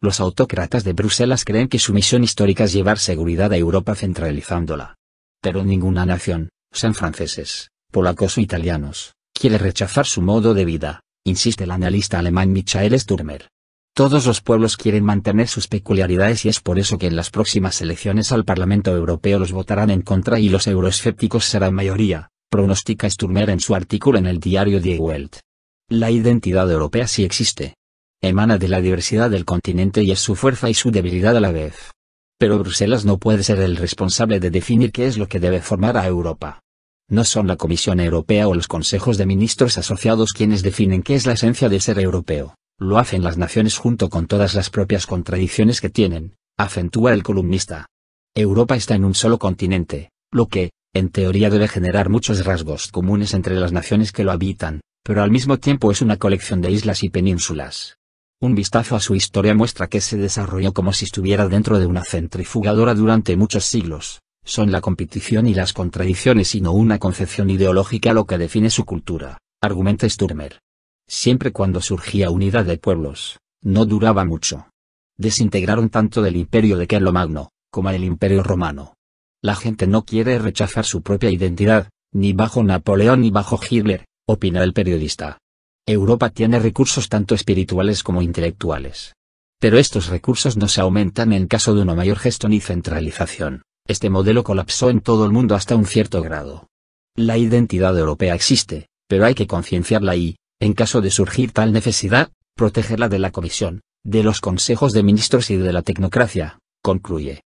Los autócratas de Bruselas creen que su misión histórica es llevar seguridad a Europa centralizándola. Pero ninguna nación, sean franceses, polacos o italianos, quiere rechazar su modo de vida, insiste el analista alemán Michael Sturmer. Todos los pueblos quieren mantener sus peculiaridades y es por eso que en las próximas elecciones al Parlamento Europeo los votarán en contra y los euroescépticos serán mayoría, pronostica Sturmer en su artículo en el diario Die Welt. La identidad europea sí existe, emana de la diversidad del continente y es su fuerza y su debilidad a la vez. Pero Bruselas no puede ser el responsable de definir qué es lo que debe formar a Europa. No son la Comisión Europea o los consejos de ministros asociados quienes definen qué es la esencia de ser europeo, lo hacen las naciones junto con todas las propias contradicciones que tienen, acentúa el columnista. Europa está en un solo continente, lo que, en teoría debe generar muchos rasgos comunes entre las naciones que lo habitan, pero al mismo tiempo es una colección de islas y penínsulas. Un vistazo a su historia muestra que se desarrolló como si estuviera dentro de una centrifugadora durante muchos siglos. Son la competición y las contradicciones y no una concepción ideológica lo que define su cultura, argumenta Sturmer. Siempre cuando surgía unidad de pueblos, no duraba mucho. Desintegraron tanto del imperio de Carlomagno, como el imperio romano. La gente no quiere rechazar su propia identidad, ni bajo Napoleón ni bajo Hitler, opina el periodista. Europa tiene recursos tanto espirituales como intelectuales. Pero estos recursos no se aumentan en caso de una mayor gestión y centralización. Este modelo colapsó en todo el mundo hasta un cierto grado. La identidad europea existe, pero hay que concienciarla y, en caso de surgir tal necesidad, protegerla de la Comisión, de los consejos de ministros y de la tecnocracia, concluye.